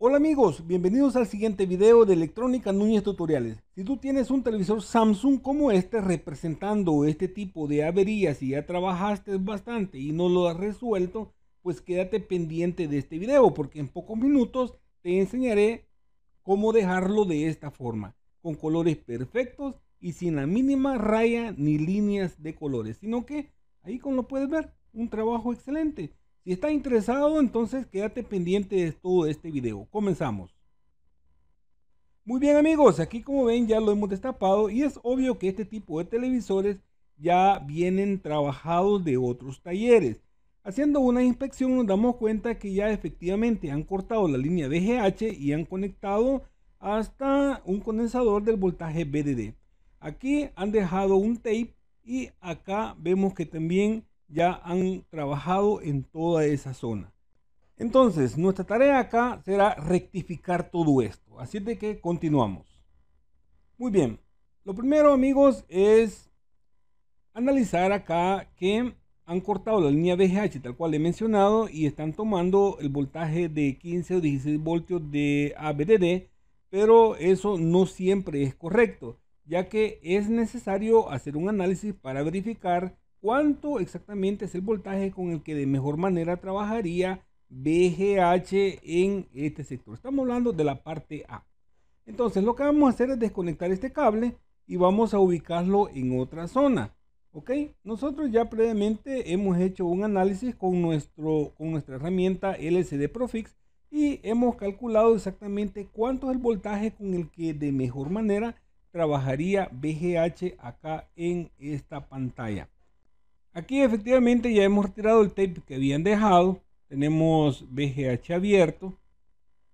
Hola amigos, bienvenidos al siguiente video de Electrónica Núñez Tutoriales. Si tú tienes un televisor Samsung como este representando este tipo de averías y ya trabajaste bastante y no lo has resuelto, pues quédate pendiente de este video porque en pocos minutos te enseñaré cómo dejarlo de esta forma, con colores perfectos y sin la mínima raya ni líneas de colores, sino que ahí como lo puedes ver, un trabajo excelente. Si está interesado, entonces quédate pendiente de todo este video. Comenzamos. Muy bien amigos, aquí como ven ya lo hemos destapado y es obvio que este tipo de televisores ya vienen trabajados de otros talleres. Haciendo una inspección nos damos cuenta que ya efectivamente han cortado la línea VGH y han conectado hasta un condensador del voltaje BDD. Aquí han dejado un tape y acá vemos que también ya han trabajado en toda esa zona. Entonces, nuestra tarea acá será rectificar todo esto. Así de que continuamos. Muy bien. Lo primero, amigos, es analizar acá que han cortado la línea VGH tal cual he mencionado y están tomando el voltaje de 15 o 16 voltios de ABDD, pero eso no siempre es correcto, ya que es necesario hacer un análisis para verificar cuánto exactamente es el voltaje con el que de mejor manera trabajaría BGH en este sector. Estamos hablando de la parte A. Entonces lo que vamos a hacer es desconectar este cable y vamos a ubicarlo en otra zona. ¿Ok? Nosotros ya previamente hemos hecho un análisis con, con nuestra herramienta LCD Profix y hemos calculado exactamente cuánto es el voltaje con el que de mejor manera trabajaría BGH acá en esta pantalla. Aquí efectivamente ya hemos retirado el tape que habían dejado. Tenemos VGH abierto.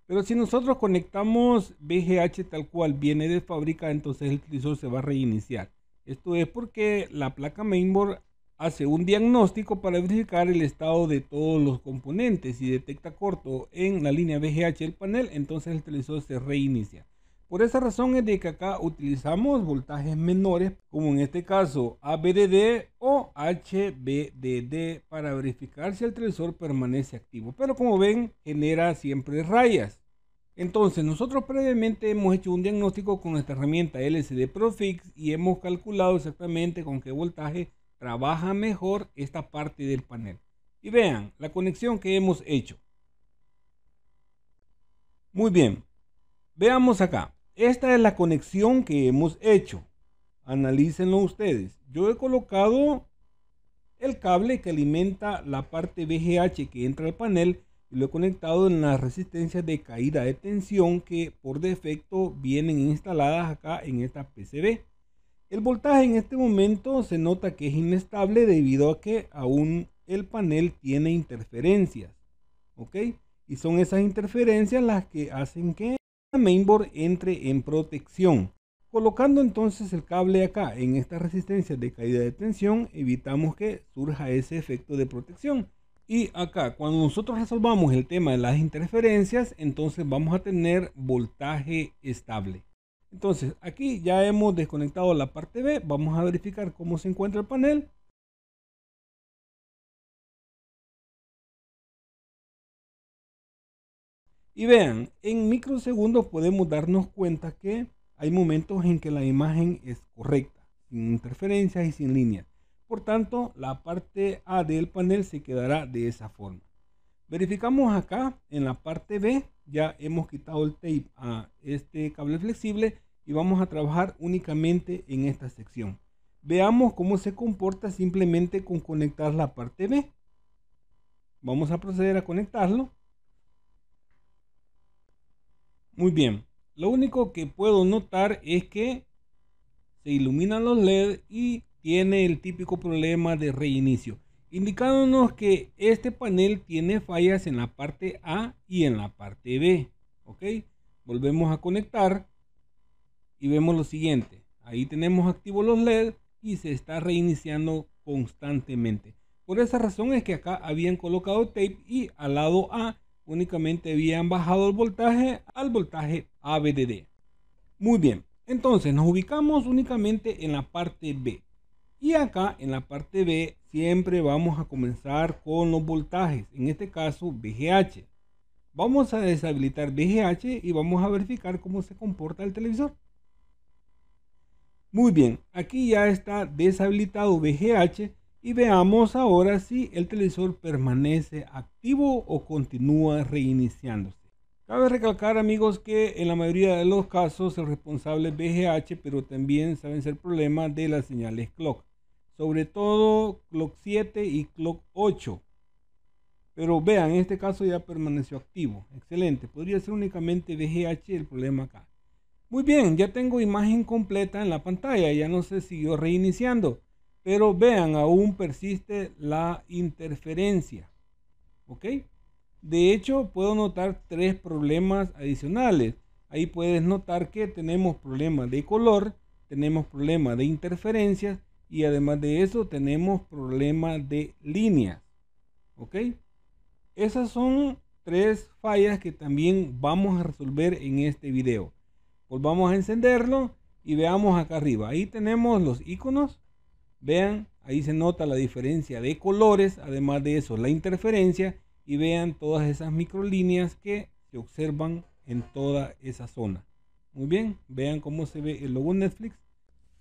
Pero si nosotros conectamos VGH tal cual viene de fábrica, entonces el televisor se va a reiniciar. Esto es porque la placa mainboard hace un diagnóstico para verificar el estado de todos los componentes. Si detecta corto en la línea BGH del panel, entonces el televisor se reinicia. Por esa razón es de que acá utilizamos voltajes menores, como en este caso ABDD o HBDD, para verificar si el transor permanece activo. Pero como ven, genera siempre rayas. Entonces, nosotros previamente hemos hecho un diagnóstico con nuestra herramienta LCD Profix y hemos calculado exactamente con qué voltaje trabaja mejor esta parte del panel. Y vean la conexión que hemos hecho. Muy bien, veamos acá. Esta es la conexión que hemos hecho. Analícenlo ustedes. Yo he colocado el cable que alimenta la parte VGH que entra al panel y lo he conectado en las resistencias de caída de tensión que por defecto vienen instaladas acá en esta PCB. El voltaje en este momento se nota que es inestable debido a que aún el panel tiene interferencias. ¿Ok? Y son esas interferencias las que hacen que mainboard entre en protección. Colocando entonces el cable acá en esta resistencia de caída de tensión, evitamos que surja ese efecto de protección. Y acá, cuando nosotros resolvamos el tema de las interferencias, entonces vamos a tener voltaje estable. Entonces, aquí ya hemos desconectado la parte B, vamos a verificar cómo se encuentra el panel Y vean, en microsegundos podemos darnos cuenta que hay momentos en que la imagen es correcta, sin interferencias y sin líneas. Por tanto, la parte A del panel se quedará de esa forma. Verificamos acá en la parte B, ya hemos quitado el tape a este cable flexible y vamos a trabajar únicamente en esta sección. Veamos cómo se comporta simplemente con conectar la parte B. Vamos a proceder a conectarlo. Muy bien, lo único que puedo notar es que se iluminan los LED y tiene el típico problema de reinicio, indicándonos que este panel tiene fallas en la parte A y en la parte B. ¿Ok? Volvemos a conectar y vemos lo siguiente. Ahí tenemos activos los LED y se está reiniciando constantemente. Por esa razón es que acá habían colocado tape y al lado A únicamente habían bajado el voltaje al voltaje ABDD. Muy bien, entonces nos ubicamos únicamente en la parte B. Y acá en la parte B siempre vamos a comenzar con los voltajes, en este caso VGH. Vamos a deshabilitar VGH y vamos a verificar cómo se comporta el televisor. Muy bien, aquí ya está deshabilitado VGH y veamos ahora si el televisor permanece activo o continúa reiniciándose. Cabe recalcar amigos que en la mayoría de los casos el responsable es BGH, pero también saben ser problemas de las señales clock, sobre todo clock 7 y clock 8. Pero vean, en este caso ya permaneció activo. Excelente, podría ser únicamente BGH el problema acá. Muy bien, ya tengo imagen completa en la pantalla, ya no se siguió reiniciando. Pero vean, aún persiste la interferencia. ¿Ok? De hecho, puedo notar tres problemas adicionales. Ahí puedes notar que tenemos problemas de color, tenemos problemas de interferencias y además de eso tenemos problemas de líneas. ¿Ok? Esas son tres fallas que también vamos a resolver en este video. Volvamos a encenderlo y veamos acá arriba. Ahí tenemos los iconos Vean, ahí se nota la diferencia de colores, además de eso, la interferencia y vean todas esas microlíneas que se observan en toda esa zona. Muy bien, vean cómo se ve el logo Netflix.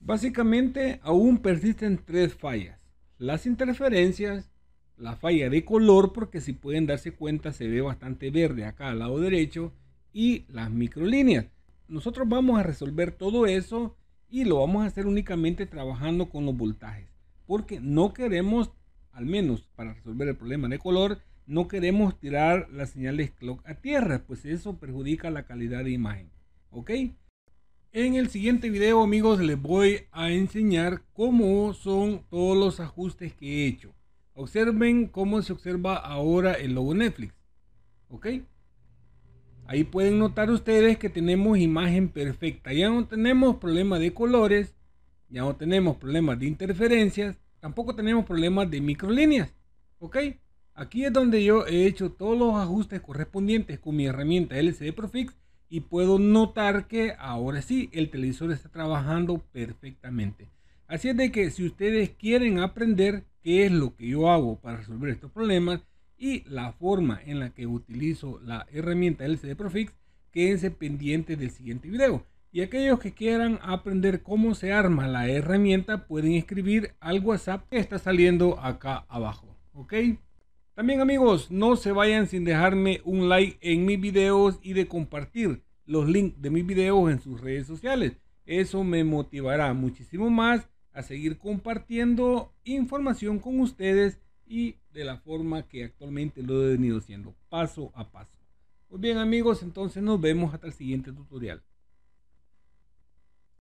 Básicamente aún persisten tres fallas. Las interferencias, la falla de color, porque si pueden darse cuenta se ve bastante verde acá al lado derecho, y las microlíneas. Nosotros vamos a resolver todo eso y lo vamos a hacer únicamente trabajando con los voltajes porque no queremos al menos para resolver el problema de color no queremos tirar las señales clock a tierra pues eso perjudica la calidad de imagen ok en el siguiente video amigos les voy a enseñar cómo son todos los ajustes que he hecho observen cómo se observa ahora el logo netflix ok Ahí pueden notar ustedes que tenemos imagen perfecta. Ya no tenemos problemas de colores, ya no tenemos problemas de interferencias, tampoco tenemos problemas de microlíneas. ¿Ok? Aquí es donde yo he hecho todos los ajustes correspondientes con mi herramienta LCD Profix y puedo notar que ahora sí el televisor está trabajando perfectamente. Así es de que si ustedes quieren aprender qué es lo que yo hago para resolver estos problemas, y la forma en la que utilizo la herramienta LCD Profix, quédense pendientes del siguiente video. Y aquellos que quieran aprender cómo se arma la herramienta pueden escribir al WhatsApp que está saliendo acá abajo. ¿Ok? También amigos, no se vayan sin dejarme un like en mis videos y de compartir los links de mis videos en sus redes sociales. Eso me motivará muchísimo más a seguir compartiendo información con ustedes y de la forma que actualmente lo he venido haciendo paso a paso. Pues bien amigos, entonces nos vemos hasta el siguiente tutorial.